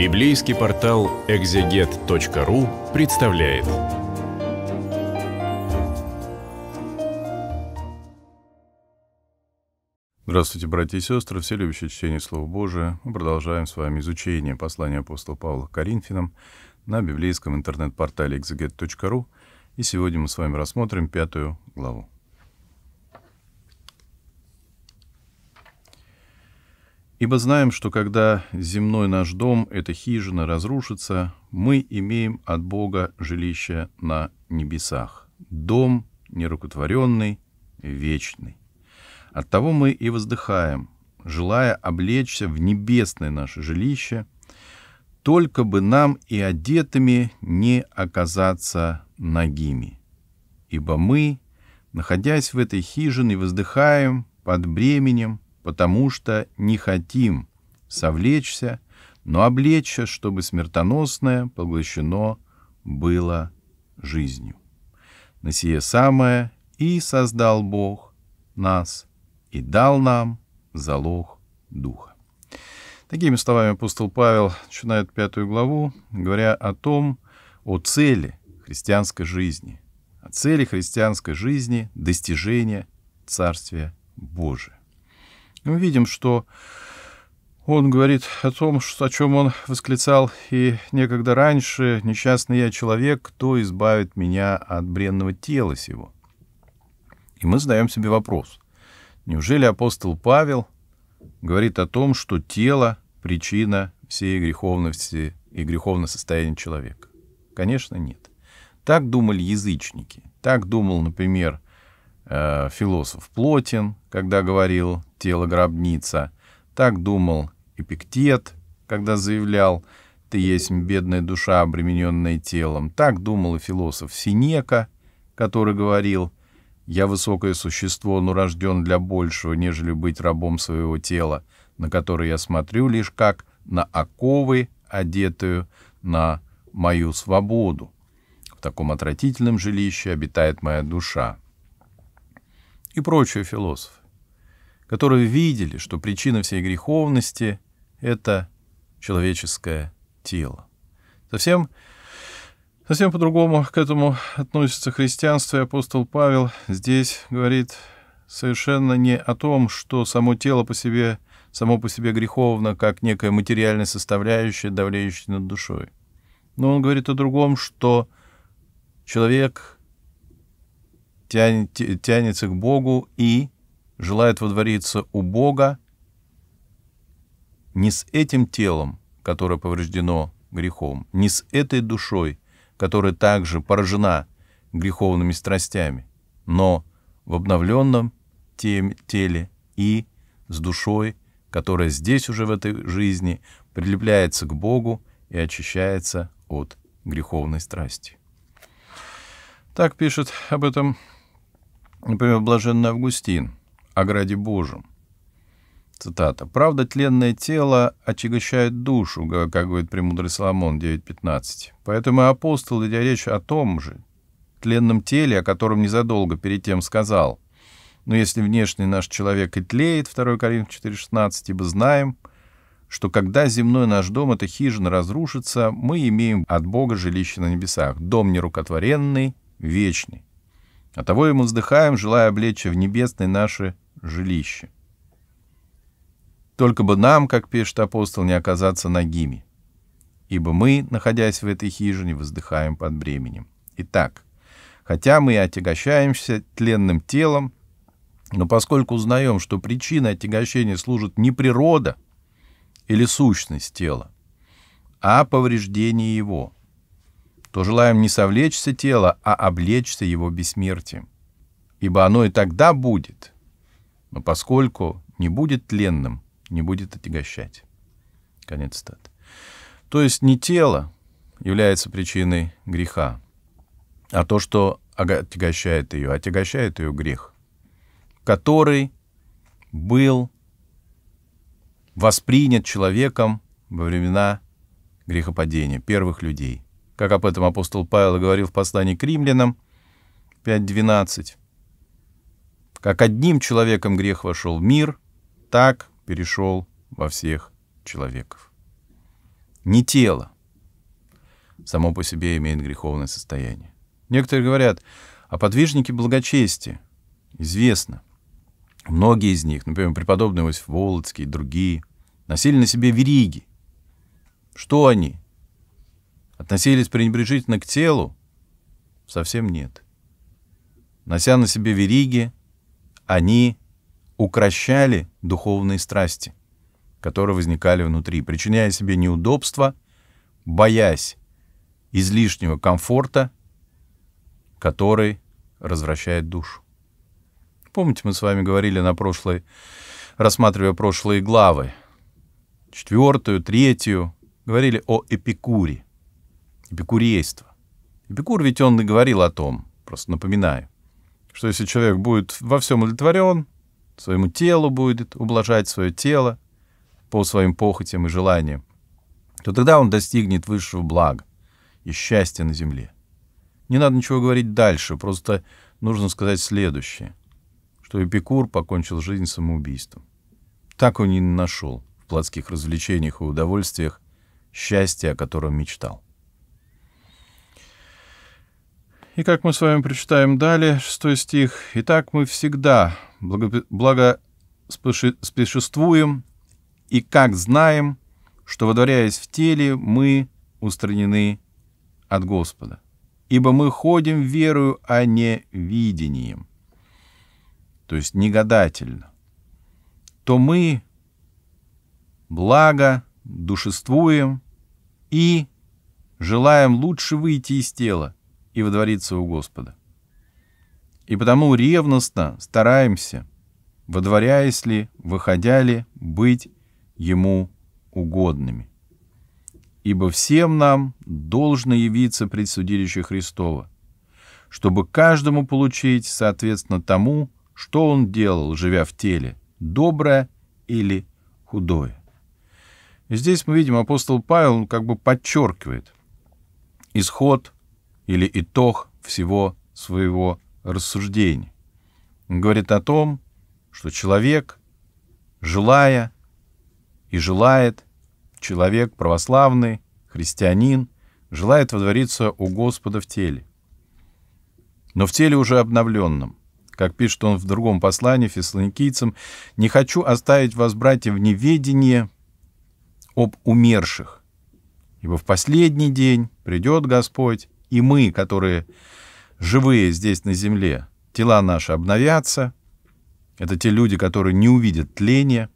Библейский портал экзегет.ру представляет. Здравствуйте, братья и сестры, все любящие чтение Слова Божия. Мы продолжаем с вами изучение послания апостола Павла к Коринфянам на библейском интернет-портале экзегет.ру. И сегодня мы с вами рассмотрим пятую главу. Ибо знаем, что когда земной наш дом, эта хижина, разрушится, мы имеем от Бога жилище на небесах, дом нерукотворенный, вечный. Оттого мы и воздыхаем, желая облечься в небесное наше жилище, только бы нам и одетыми не оказаться нагими. Ибо мы, находясь в этой хижине, воздыхаем под бременем, потому что не хотим совлечься, но облечься, чтобы смертоносное поглощено было жизнью. На сие самое и создал Бог нас и дал нам залог Духа. Такими словами апостол Павел начинает пятую главу, говоря о том, о цели христианской жизни, о цели христианской жизни достижения Царствия Божия. Мы видим, что он говорит о том, о чем он восклицал и некогда раньше, «Несчастный я человек, кто избавит меня от бренного тела сего?» И мы задаем себе вопрос, неужели апостол Павел говорит о том, что тело — причина всей греховности и греховного состояния человека? Конечно, нет. Так думали язычники. Так думал, например, Э, философ Плотин, когда говорил «тело гробница», так думал Эпиктет, когда заявлял «ты есть бедная душа, обремененная телом», так думал и философ Синека, который говорил «я высокое существо, но рожден для большего, нежели быть рабом своего тела, на которое я смотрю лишь как на оковы, одетую на мою свободу. В таком отвратительном жилище обитает моя душа» и прочие философы, которые видели, что причина всей греховности — это человеческое тело. Совсем, совсем по-другому к этому относится христианство, и апостол Павел здесь говорит совершенно не о том, что само тело по себе, само по себе греховно, как некая материальная составляющая, давляющая над душой. Но он говорит о другом, что человек — тянет, тянется к Богу и желает водвориться у Бога не с этим телом, которое повреждено грехом, не с этой душой, которая также поражена греховными страстями, но в обновленном тем теле и с душой, которая здесь уже в этой жизни прилепляется к Богу и очищается от греховной страсти. Так пишет об этом Например, блаженный Августин о граде Божьем. Цитата. «Правда, тленное тело отягощает душу», как говорит премудрый Соломон 9.15. Поэтому апостол, идя речь о том же тленном теле, о котором незадолго перед тем сказал, «Но если внешний наш человек и тлеет», 2 Коринф 4.16, «ибо знаем, что когда земной наш дом, эта хижина, разрушится, мы имеем от Бога жилище на небесах, дом нерукотворенный, вечный». А того ему вздыхаем, желая облечь в небесной наше жилище. Только бы нам, как пишет апостол, не оказаться нагими, ибо мы, находясь в этой хижине, воздыхаем под бременем. Итак, хотя мы и отягощаемся тленным телом, но поскольку узнаем, что причиной отягощения служит не природа или сущность тела, а повреждение его – то желаем не совлечься тела, а облечься его бессмертием. Ибо оно и тогда будет, но поскольку не будет тленным, не будет отягощать. Конец цитаты. То есть не тело является причиной греха, а то, что отягощает ее, отягощает ее грех, который был воспринят человеком во времена грехопадения первых людей – как об этом апостол Павел говорил в послании к римлянам 5.12. Как одним человеком грех вошел в мир, так перешел во всех человеков. Не тело само по себе имеет греховное состояние. Некоторые говорят о «А подвижнике благочестия. Известно. Многие из них, например, преподобный Иосиф Волоцкий и другие, носили на себе вериги. Что они? относились пренебрежительно к телу, совсем нет. Нося на себе вериги, они укращали духовные страсти, которые возникали внутри, причиняя себе неудобства, боясь излишнего комфорта, который развращает душу. Помните, мы с вами говорили на прошлой, рассматривая прошлые главы, четвертую, третью, говорили о эпикуре эпикурейство. Эпикур ведь он и говорил о том, просто напоминаю, что если человек будет во всем удовлетворен, своему телу будет ублажать свое тело по своим похотям и желаниям, то тогда он достигнет высшего блага и счастья на земле. Не надо ничего говорить дальше, просто нужно сказать следующее, что Эпикур покончил жизнь самоубийством. Так он и нашел в плотских развлечениях и удовольствиях счастья, о котором мечтал. И как мы с вами прочитаем далее, шестой стих, «Итак мы всегда благо, и как знаем, что, водворяясь в теле, мы устранены от Господа. Ибо мы ходим верою, а не видением». То есть негадательно. То мы благо душествуем и желаем лучше выйти из тела – и водвориться у Господа. И потому ревностно стараемся, водворяясь ли, выходя ли, быть Ему угодными. Ибо всем нам должно явиться предсудилище Христова, чтобы каждому получить, соответственно, тому, что он делал, живя в теле, доброе или худое. И здесь мы видим, апостол Павел как бы подчеркивает исход или итог всего своего рассуждения. Он говорит о том, что человек, желая и желает, человек православный, христианин, желает водвориться у Господа в теле. Но в теле уже обновленном. Как пишет он в другом послании фессалоникийцам, «Не хочу оставить вас, братья, в неведении об умерших, ибо в последний день придет Господь и мы, которые живые здесь на земле, тела наши обновятся. Это те люди, которые не увидят тления,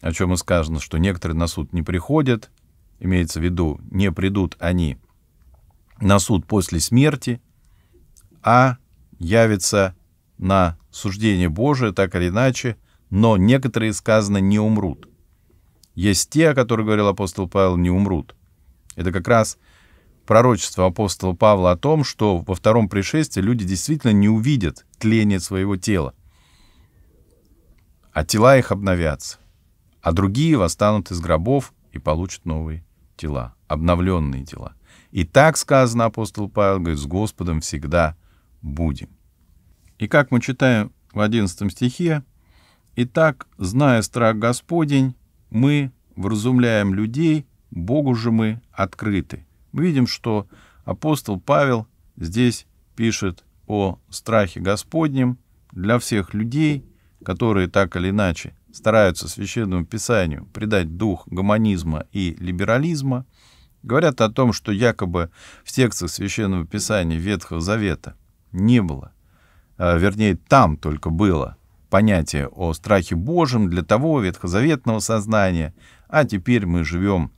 о чем и сказано, что некоторые на суд не приходят, имеется в виду, не придут они на суд после смерти, а явятся на суждение Божие, так или иначе, но некоторые, сказано, не умрут. Есть те, о которых говорил апостол Павел, не умрут. Это как раз пророчество апостола Павла о том, что во втором пришествии люди действительно не увидят тление своего тела, а тела их обновятся, а другие восстанут из гробов и получат новые тела, обновленные тела. И так сказано апостол Павел, говорит, с Господом всегда будем. И как мы читаем в 11 стихе, «Итак, зная страх Господень, мы вразумляем людей, Богу же мы открыты». Мы видим, что апостол Павел здесь пишет о страхе Господнем для всех людей, которые так или иначе стараются Священному Писанию придать дух гуманизма и либерализма, говорят о том, что якобы в текстах Священного Писания Ветхого Завета не было, а, вернее, там только было понятие о страхе Божьем для того ветхозаветного сознания, а теперь мы живем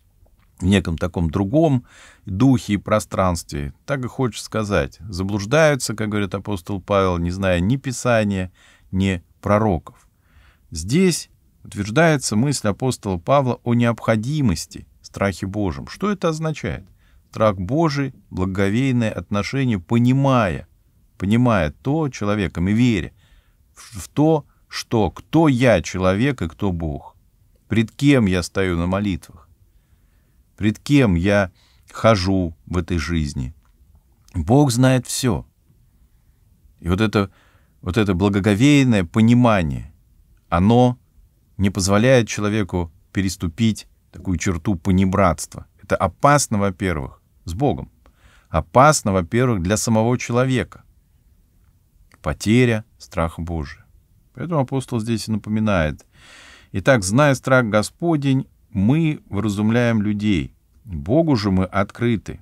в неком таком другом духе и пространстве. Так и хочешь сказать. Заблуждаются, как говорит апостол Павел, не зная ни Писания, ни пророков. Здесь утверждается мысль апостола Павла о необходимости страхе Божьем. Что это означает? Страх Божий, благовейное отношение, понимая, понимая то человеком и веря в то, что кто я человек и кто Бог, пред кем я стою на молитвах пред кем я хожу в этой жизни. Бог знает все. И вот это, вот это благоговейное понимание, оно не позволяет человеку переступить такую черту понебратства. Это опасно, во-первых, с Богом. Опасно, во-первых, для самого человека. Потеря страх Божий Поэтому апостол здесь напоминает. Итак, зная страх Господень, мы вразумляем людей, Богу же мы открыты,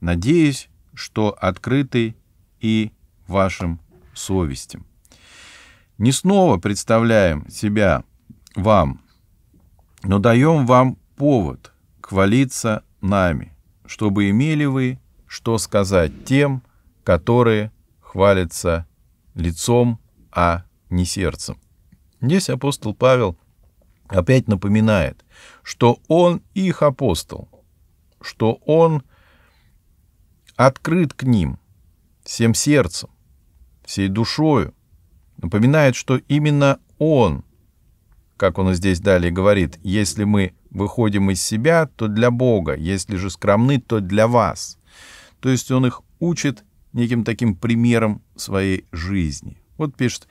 надеясь, что открыты и вашим совестям. Не снова представляем себя вам, но даем вам повод хвалиться нами, чтобы имели вы что сказать тем, которые хвалятся лицом, а не сердцем. Здесь апостол Павел опять напоминает, что он их апостол, что он открыт к ним всем сердцем, всей душою, напоминает, что именно он, как он здесь далее говорит, если мы выходим из себя, то для Бога, если же скромны, то для вас. То есть он их учит неким таким примером своей жизни. Вот пишет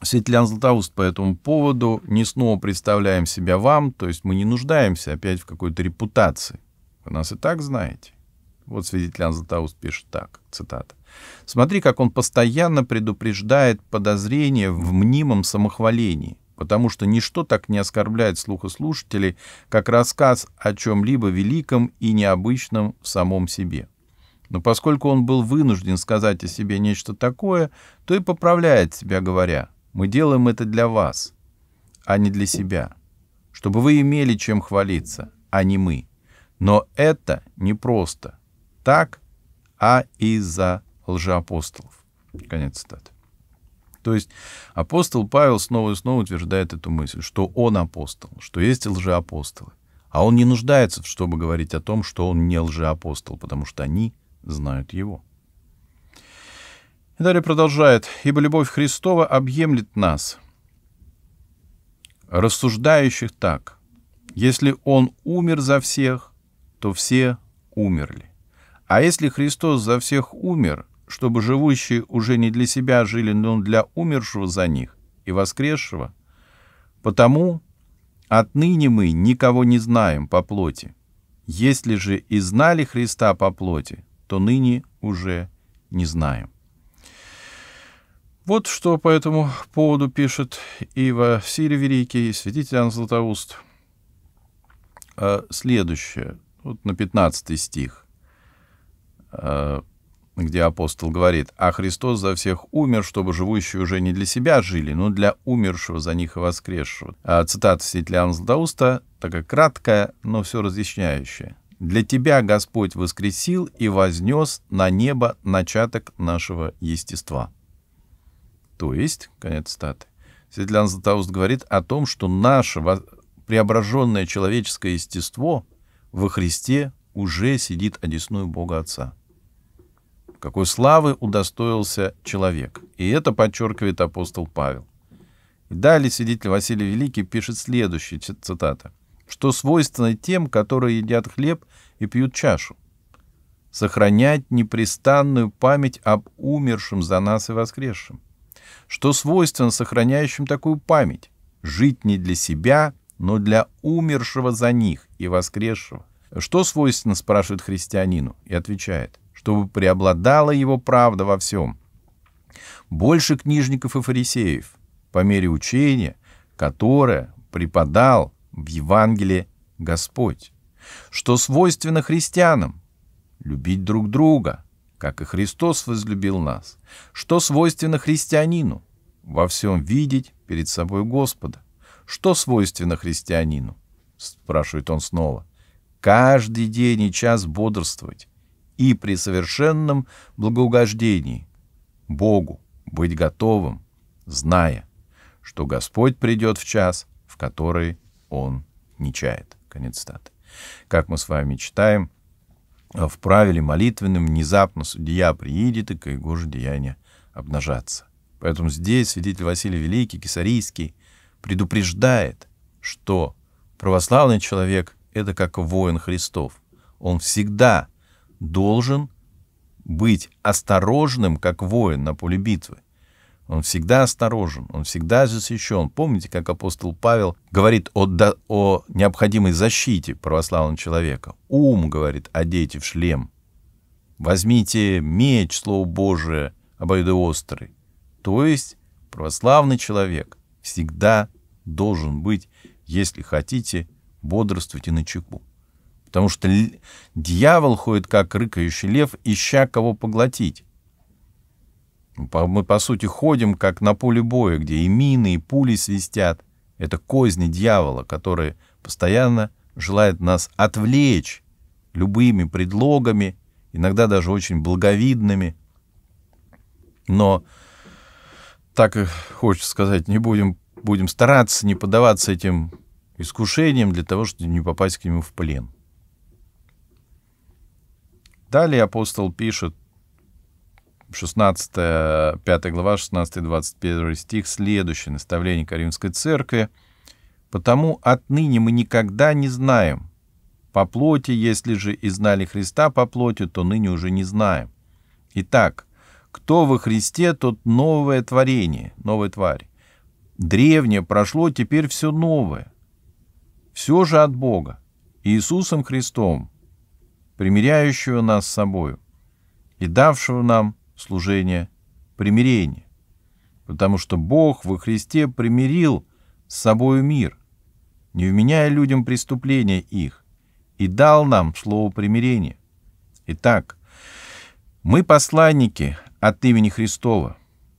Светлян Златоуст по этому поводу. Не снова представляем себя вам, то есть мы не нуждаемся опять в какой-то репутации. Вы нас и так знаете. Вот свидетель Златоуст пишет так, цитата. «Смотри, как он постоянно предупреждает подозрение в мнимом самохвалении, потому что ничто так не оскорбляет слухослушателей, как рассказ о чем-либо великом и необычном в самом себе. Но поскольку он был вынужден сказать о себе нечто такое, то и поправляет себя, говоря, «Мы делаем это для вас, а не для себя, чтобы вы имели чем хвалиться, а не мы». Но это не просто так, а из-за лжеапостолов. Конец цитаты. То есть апостол Павел снова и снова утверждает эту мысль, что он апостол, что есть лжеапостолы. А он не нуждается, чтобы говорить о том, что он не лжеапостол, потому что они знают его. И далее продолжает. «Ибо любовь Христова объемлет нас, рассуждающих так. Если он умер за всех, то все умерли. А если Христос за всех умер, чтобы живущие уже не для себя жили, но для умершего за них и воскресшего, потому отныне мы никого не знаем по плоти. Если же и знали Христа по плоти, то ныне уже не знаем. Вот что по этому поводу пишет Ива Василий Великий, и святитель Златоуст. А, следующее вот на 15 стих, э, где апостол говорит, «А Христос за всех умер, чтобы живущие уже не для себя жили, но для умершего за них и воскресшего». А цитата Светлиана Златоуста такая краткая, но все разъясняющая. «Для тебя Господь воскресил и вознес на небо начаток нашего естества». То есть, конец цитаты, Светлана Златоуст говорит о том, что наше преображенное человеческое естество — во Христе уже сидит одесную Бога Отца. Какой славы удостоился человек. И это подчеркивает апостол Павел. И далее свидетель Василий Великий пишет следующее, цитата, что свойственно тем, которые едят хлеб и пьют чашу, сохранять непрестанную память об умершем за нас и воскресшем, что свойственно сохраняющим такую память, жить не для себя, но для умершего за них и воскресшего. Что свойственно, спрашивает христианину, и отвечает, чтобы преобладала его правда во всем. Больше книжников и фарисеев, по мере учения, которое преподал в Евангелии Господь. Что свойственно христианам? Любить друг друга, как и Христос возлюбил нас. Что свойственно христианину? Во всем видеть перед собой Господа что свойственно христианину? Спрашивает он снова. Каждый день и час бодрствовать и при совершенном благоугождении Богу быть готовым, зная, что Господь придет в час, в который Он не чает. Конец статы. Как мы с вами читаем, в правиле молитвенном, внезапно судья приедет, и к его же деяния обнажаться. Поэтому здесь святитель Василий Великий, Кесарийский, предупреждает, что православный человек — это как воин Христов. Он всегда должен быть осторожным, как воин на поле битвы. Он всегда осторожен, он всегда защищен. Помните, как апостол Павел говорит о, до, о необходимой защите православного человека? Ум, говорит, одейте в шлем. Возьмите меч, Слово Божие, обоюдоострый. То есть православный человек всегда должен быть, если хотите, бодрствуйте на чеку. Потому что дьявол ходит, как рыкающий лев, ища кого поглотить. Мы, по сути, ходим, как на поле боя, где и мины, и пули свистят. Это козни дьявола, который постоянно желает нас отвлечь любыми предлогами, иногда даже очень благовидными. Но, так и хочется сказать, не будем будем стараться не поддаваться этим искушениям для того, чтобы не попасть к нему в плен. Далее апостол пишет, 16, 5 глава, 16-21 стих, следующее наставление Каримской церкви. «Потому отныне мы никогда не знаем. По плоти, если же и знали Христа по плоти, то ныне уже не знаем. Итак, кто во Христе, тот новое творение, новая тварь. Древнее прошло, теперь все новое. Все же от Бога, Иисусом Христом, примиряющего нас с собою и давшего нам служение примирения. Потому что Бог во Христе примирил с собою мир, не вменяя людям преступления их, и дал нам слово примирения. Итак, мы посланники от имени Христова,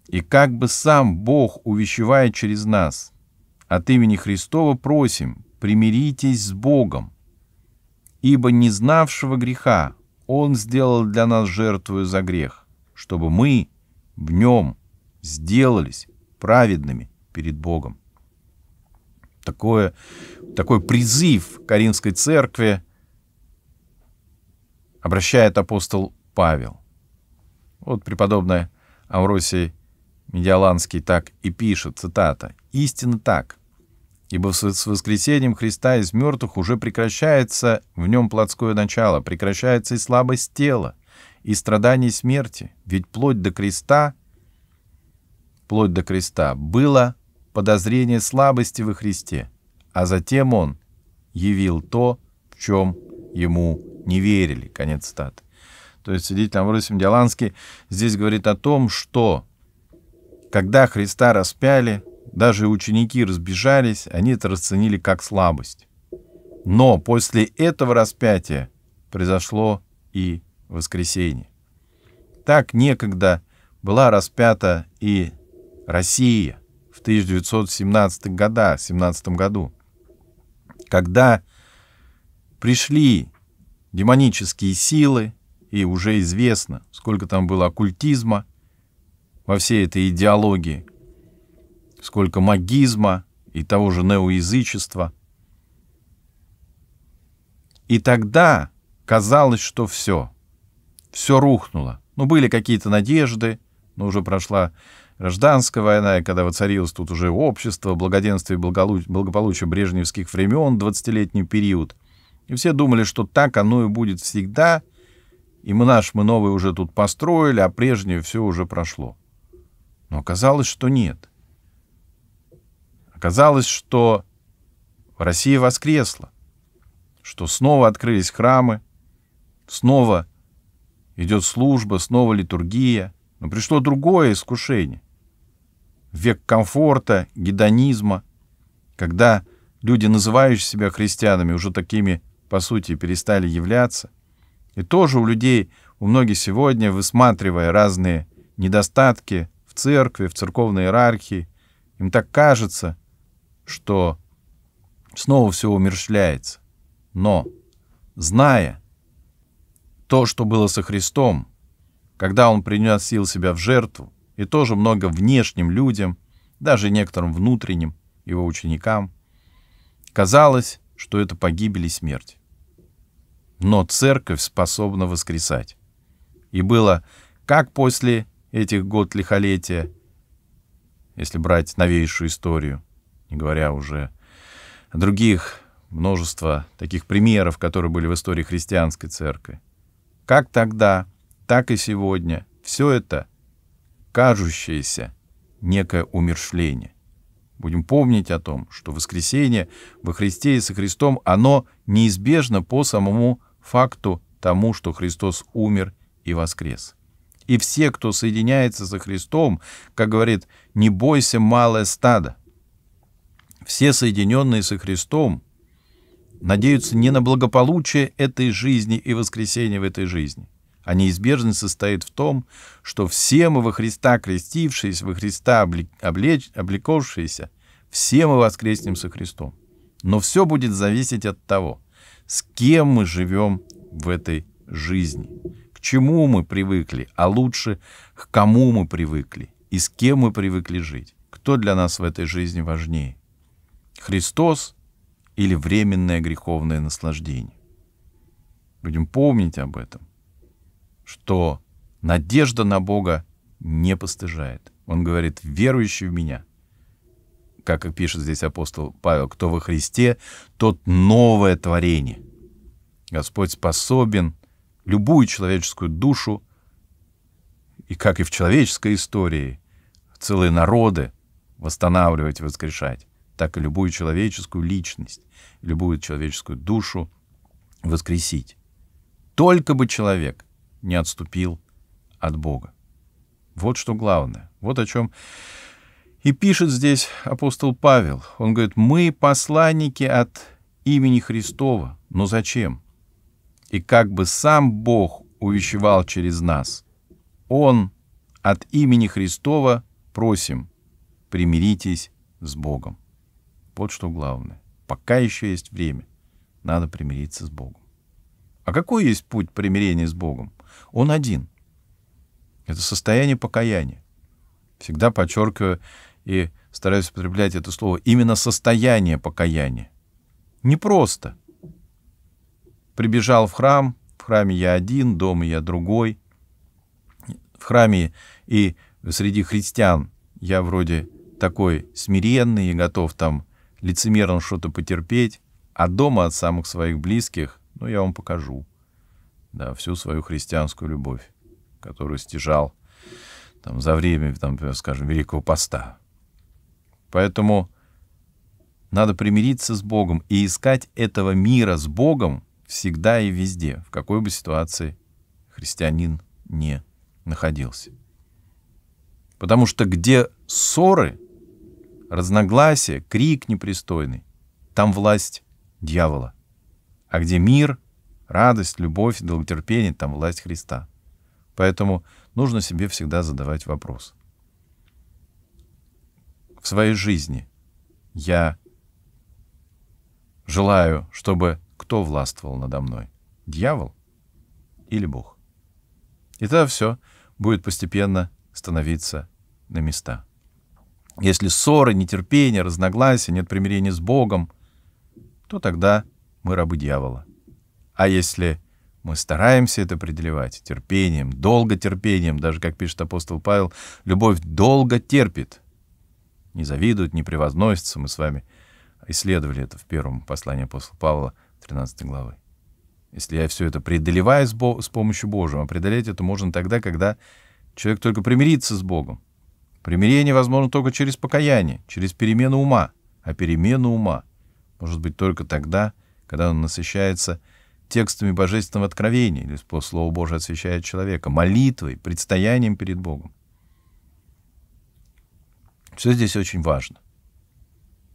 и как бы сам Бог увещевает через нас, от имени Христова просим, примиритесь с Богом, ибо не знавшего греха Он сделал для нас жертву за грех, чтобы мы в нем сделались праведными перед Богом. Такое, такой призыв Каринской церкви обращает апостол Павел. Вот преподобная Авросия Медиаланский так и пишет, цитата, «Истинно так, ибо с воскресением Христа из мертвых уже прекращается в нем плотское начало, прекращается и слабость тела, и страдание смерти, ведь плоть до креста, плоть до креста было подозрение слабости во Христе, а затем он явил то, в чем ему не верили». Конец цитаты. То есть свидетель Амвросий Медиаланский здесь говорит о том, что когда Христа распяли, даже ученики разбежались, они это расценили как слабость. Но после этого распятия произошло и воскресенье. Так некогда была распята и Россия в 1917 годах, 17 году, когда пришли демонические силы, и уже известно, сколько там было оккультизма, во всей этой идеологии. Сколько магизма и того же неоязычества. И тогда казалось, что все, все рухнуло. Ну, были какие-то надежды, но уже прошла гражданская война, и когда воцарилось тут уже общество, благоденствие и благополучие брежневских времен, 20-летний период. И все думали, что так оно и будет всегда, и мы наш, мы новый уже тут построили, а прежнее все уже прошло. Но оказалось, что нет. Оказалось, что Россия воскресла, что снова открылись храмы, снова идет служба, снова литургия. Но пришло другое искушение. Век комфорта, гедонизма, когда люди, называющие себя христианами, уже такими, по сути, перестали являться. И тоже у людей, у многих сегодня, высматривая разные недостатки, церкви, в церковной иерархии. Им так кажется, что снова все умерщвляется. Но, зная то, что было со Христом, когда Он принес сил себя в жертву, и тоже много внешним людям, даже некоторым внутренним его ученикам, казалось, что это погибель и смерть. Но церковь способна воскресать. И было как после этих год лихолетия, если брать новейшую историю, не говоря уже о других множество таких примеров, которые были в истории христианской церкви. Как тогда, так и сегодня все это кажущееся некое умершление. Будем помнить о том, что воскресение во Христе и со Христом, оно неизбежно по самому факту тому, что Христос умер и воскрес. И все, кто соединяется со Христом, как говорит, не бойся, малое стадо. Все соединенные со Христом надеются не на благополучие этой жизни и воскресение в этой жизни, а неизбежность состоит в том, что все мы во Христа крестившиеся, во Христа облеч, облековшиеся, все мы воскреснем со Христом. Но все будет зависеть от того, с кем мы живем в этой жизни к чему мы привыкли, а лучше, к кому мы привыкли и с кем мы привыкли жить, кто для нас в этой жизни важнее. Христос или временное греховное наслаждение. Будем помнить об этом, что надежда на Бога не постыжает. Он говорит, верующий в меня, как и пишет здесь апостол Павел, кто во Христе, тот новое творение. Господь способен любую человеческую душу, и как и в человеческой истории, целые народы восстанавливать, воскрешать, так и любую человеческую личность, любую человеческую душу воскресить. Только бы человек не отступил от Бога. Вот что главное. Вот о чем и пишет здесь апостол Павел. Он говорит, мы посланники от имени Христова. Но зачем? и как бы сам Бог увещевал через нас. Он от имени Христова просим, примиритесь с Богом. Вот что главное. Пока еще есть время, надо примириться с Богом. А какой есть путь примирения с Богом? Он один. Это состояние покаяния. Всегда подчеркиваю и стараюсь употреблять это слово. Именно состояние покаяния. Не просто Прибежал в храм, в храме я один, дома я другой. В храме и среди христиан я вроде такой смиренный и готов там лицемерно что-то потерпеть, а дома от самых своих близких, ну, я вам покажу, да, всю свою христианскую любовь, которую стяжал там, за время, там, скажем, Великого Поста. Поэтому надо примириться с Богом и искать этого мира с Богом всегда и везде, в какой бы ситуации христианин не находился. Потому что где ссоры, разногласия, крик непристойный, там власть дьявола. А где мир, радость, любовь, долготерпение, там власть Христа. Поэтому нужно себе всегда задавать вопрос. В своей жизни я желаю, чтобы кто властвовал надо мной, дьявол или Бог. И тогда все будет постепенно становиться на места. Если ссоры, нетерпение, разногласия, нет примирения с Богом, то тогда мы рабы дьявола. А если мы стараемся это преодолевать терпением, долго терпением, даже, как пишет апостол Павел, любовь долго терпит, не завидует, не превозносится. Мы с вами исследовали это в первом послании апостола Павла 13 главы. Если я все это преодолеваю с, Бо с помощью Божьего, а преодолеть это можно тогда, когда человек только примирится с Богом. Примирение возможно только через покаяние, через перемену ума. А перемена ума может быть только тогда, когда он насыщается текстами божественного откровения, или Слову Божьему освещает человека, молитвой, предстоянием перед Богом. Все здесь очень важно.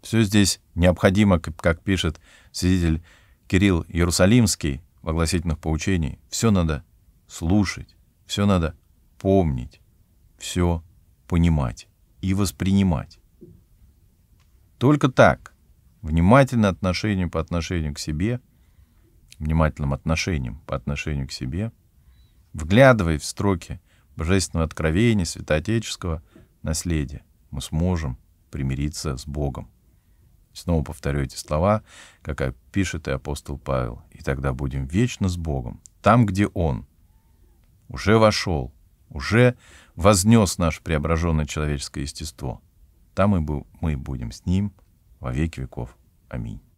Все здесь необходимо, как пишет свидетель Кирилл Иерусалимский в огласительных поучений, все надо слушать, все надо помнить, все понимать и воспринимать. Только так, внимательно отношению по отношению к себе, внимательным отношением по отношению к себе, вглядывая в строки Божественного Откровения, Святоотеческого наследия, мы сможем примириться с Богом. Снова повторю эти слова, как пишет и апостол Павел. И тогда будем вечно с Богом, там, где Он уже вошел, уже вознес наше преображенное человеческое естество. Там мы будем с Ним во веки веков. Аминь.